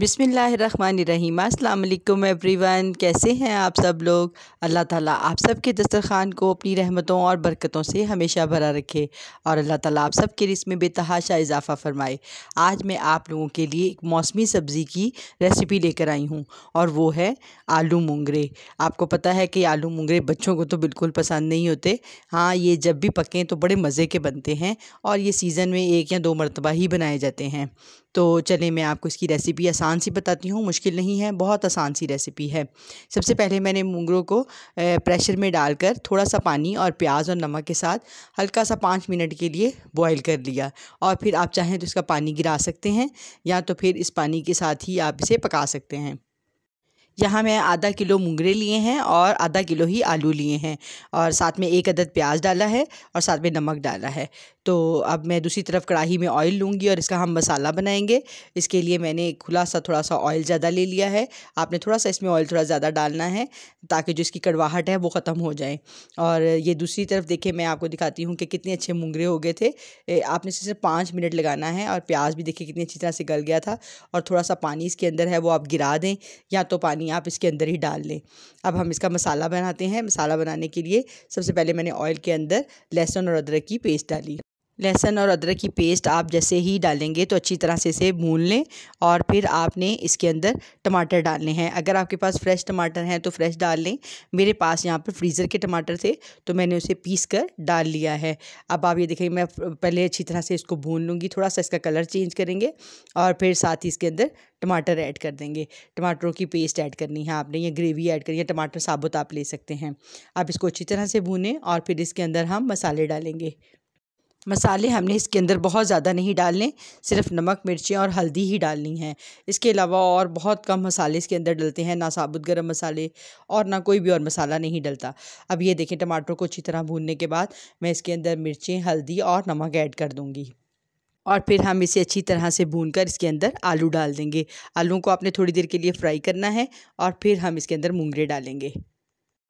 बिसमीम अल्लाम एवरीवन कैसे हैं आप सब लोग अल्लाह ताला आप सब के दस्तरखान को अपनी रहमतों और बरकतों से हमेशा भरा रखे और अल्लाह ताला आप सब के रिस्म बेतहाशा इजाफ़ा फरमाए आज मैं आप लोगों के लिए एक मौसमी सब्ज़ी की रेसिपी लेकर आई हूँ और वो है आलू मूंगरे आपको पता है कि आलू मूंगरे बच्चों को तो बिल्कुल पसंद नहीं होते हाँ ये जब भी पकें तो बड़े मज़े के बनते हैं और ये सीज़न में एक या दो मरतबा ही बनाए जाते हैं तो चलें मैं आपको इसकी रेसिपी आसान सी बताती हूँ मुश्किल नहीं है बहुत आसान सी रेसिपी है सबसे पहले मैंने मूंगरों को प्रेशर में डालकर थोड़ा सा पानी और प्याज और नमक के साथ हल्का सा पाँच मिनट के लिए बॉईल कर लिया और फिर आप चाहें तो इसका पानी गिरा सकते हैं या तो फिर इस पानी के साथ ही आप इसे पका सकते हैं यहाँ मैं आधा किलो मूंगरे लिए हैं और आधा किलो ही आलू लिए हैं और साथ में एक अदद प्याज डाला है और साथ में नमक डाला है तो अब मैं दूसरी तरफ कढ़ाई में ऑयल लूँगी और इसका हम मसाला बनाएंगे इसके लिए मैंने खुला सा थोड़ा सा ऑयल ज़्यादा ले लिया है आपने थोड़ा सा इसमें ऑयल थोड़ा ज़्यादा डालना है ताकि जो इसकी कड़वाहट है वो ख़त्म हो जाए और ये दूसरी तरफ देखिए मैं आपको दिखाती हूँ कि कितने अच्छे मुंगरे हो गए थे आपने इसे सिर्फ पाँच मिनट लगाना है और प्याज भी देखिए कितनी अच्छी तरह से गल गया था और थोड़ा सा पानी इसके अंदर है वो आप गिरा दें या तो पानी आप इसके अंदर ही डाल लें अब हम इसका मसाला बनाते हैं मसाला बनाने के लिए सबसे पहले मैंने ऑयल के अंदर लहसुन और अदरक की पेस्ट डाली लहसुन और अदरक की पेस्ट आप जैसे ही डालेंगे तो अच्छी तरह से इसे भून लें और फिर आपने इसके अंदर टमाटर डालने हैं अगर आपके पास फ्रेश टमाटर हैं तो फ्रेश डाल लें मेरे पास यहाँ पर फ्रीज़र के टमाटर थे तो मैंने उसे पीस कर डाल लिया है अब आप ये देखेंगे मैं पहले अच्छी तरह से इसको भून लूँगी थोड़ा सा इसका कलर चेंज करेंगे और फिर साथ ही इसके अंदर टमाटर ऐड कर देंगे टमाटरों की पेस्ट ऐड करनी है आपने या ग्रेवी ऐड करनी है टमाटर साबुत आप ले सकते हैं आप इसको अच्छी तरह से भूनें और फिर इसके अंदर हम मसाले डालेंगे मसाले हमने इसके अंदर बहुत ज़्यादा नहीं डालने सिर्फ नमक मिर्ची और हल्दी ही डालनी है इसके अलावा और बहुत कम मसाले इसके अंदर डलते हैं ना साबुत गर्म मसाले और ना कोई भी और मसाला नहीं डलता अब ये देखें टमाटरों को अच्छी तरह भूनने के बाद मैं इसके अंदर मिर्ची हल्दी और नमक ऐड कर दूँगी और फिर हम इसे अच्छी तरह से भून कर इसके अंदर आलू डाल देंगे आलू को आपने थोड़ी देर के लिए फ्राई करना है और फिर हम इसके अंदर मूंगरे डालेंगे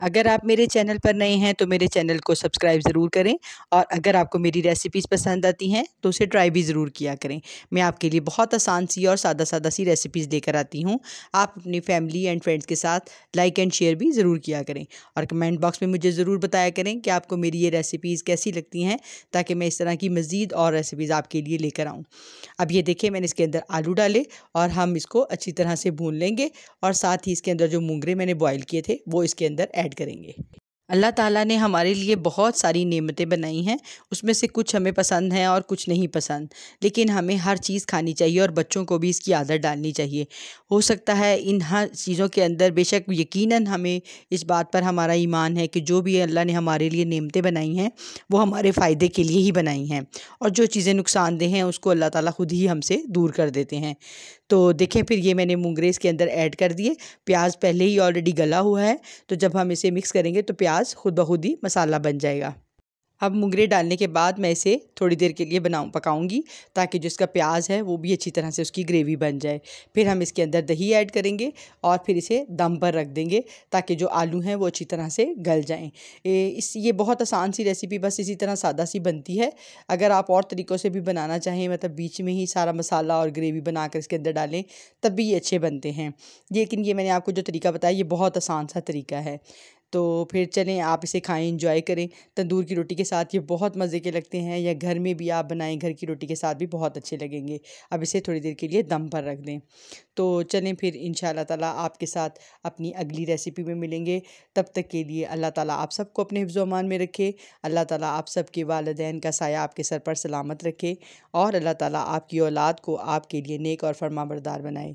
अगर आप मेरे चैनल पर नए हैं तो मेरे चैनल को सब्सक्राइब ज़रूर करें और अगर आपको मेरी रेसिपीज़ पसंद आती हैं तो उसे ट्राई भी ज़रूर किया करें मैं आपके लिए बहुत आसान सी और सादा सादा सी रेसिपीज़ लेकर आती हूँ आप अपनी फैमिली एंड फ्रेंड्स के साथ लाइक एंड शेयर भी ज़रूर किया करें और कमेंट बॉक्स में मुझे ज़रूर बताया करें कि आपको मेरी ये रेसिपीज़ कैसी लगती हैं ताकि मैं इस तरह की मज़ीद और रेसिपीज़ आपके लिए लेकर आऊँ अब ये देखें मैंने इसके अंदर आलू डाले और हम इसको अच्छी तरह से भून लेंगे और साथ ही इसके अंदर जो मूंगरे मैंने बॉयल किए थे वो इसके अंदर ऐड करेंगे अल्लाह ताला ने हमारे लिए बहुत सारी नेमतें बनाई हैं उसमें से कुछ हमें पसंद हैं और कुछ नहीं पसंद लेकिन हमें हर चीज़ खानी चाहिए और बच्चों को भी इसकी आदत डालनी चाहिए हो सकता है इन हर चीज़ों के अंदर बेशक यकीनन हमें इस बात पर हमारा ईमान है कि जो भी अल्लाह ने हमारे लिए नेमतें बनाई हैं वो हमारे फ़ायदे के लिए ही बनाई हैं और जो चीज़ें नुकसानदेह हैं उसको अल्लाह ताली ख़ुद ही हमसे दूर कर देते हैं तो देखें फिर ये मैंने मूंगरे इसके अंदर ऐड कर दिए प्याज पहले ही ऑलरेडी गला हुआ है तो जब हम इसे मिक्स करेंगे तो प्याज खुद ब खुद ही मसाला बन जाएगा अब मुंगरे डालने के बाद मैं इसे थोड़ी देर के लिए बनाऊँ पकाऊँगी ताकि जो इसका प्याज है वो भी अच्छी तरह से उसकी ग्रेवी बन जाए फिर हम इसके अंदर दही ऐड करेंगे और फिर इसे दम पर रख देंगे ताकि जो आलू हैं वो अच्छी तरह से गल जाएँ इस ये बहुत आसान सी रेसिपी बस इसी तरह सादा सी बनती है अगर आप और तरीक़ों से भी बनाना चाहें मतलब बीच में ही सारा मसाला और ग्रेवी बना कर इसके अंदर डालें तब भी ये अच्छे बनते हैं लेकिन ये मैंने आपको जो तरीका बताया ये बहुत आसान सा तरीका है तो फिर चलें आप इसे खाएं इंजॉय करें तंदूर की रोटी के साथ ये बहुत मज़े के लगते हैं या घर में भी आप बनाएं घर की रोटी के साथ भी बहुत अच्छे लगेंगे अब इसे थोड़ी देर के लिए दम पर रख दें तो चलें फिर इन ताला आपके साथ अपनी अगली रेसिपी में मिलेंगे तब तक के लिए अल्लाह ताला आप सबको अपने हिफ्ज़ोमान में रखे अल्लाह ताला आप सबके वालदेन का साया आपके सर पर सलामत रखे और अल्लाह ताला आपकी औलाद को आपके लिए नेक और फरमाबरदार बनाए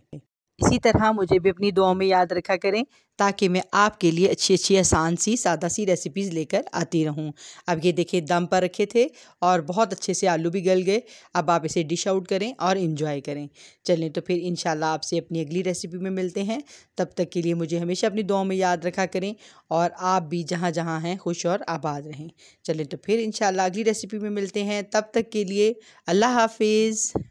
इसी तरह मुझे भी अपनी दुआओं में याद रखा करें ताकि मैं आपके लिए अच्छी अच्छी आसान सी सादा सी रेसिपीज़ लेकर आती रहूं अब ये देखिए दम पर रखे थे और बहुत अच्छे से आलू भी गल गए अब आप इसे डिश आउट करें और इन्जॉय करें चलें तो फिर इन आपसे अपनी अगली रेसिपी में मिलते हैं तब तक के लिए मुझे हमेशा अपनी दुआओं में याद रखा करें और आप भी जहाँ जहाँ हैं खुश और आबाद रहें चलें तो फिर इन अगली रेसिपी में मिलते हैं तब तक के लिए अल्लाह हाफिज़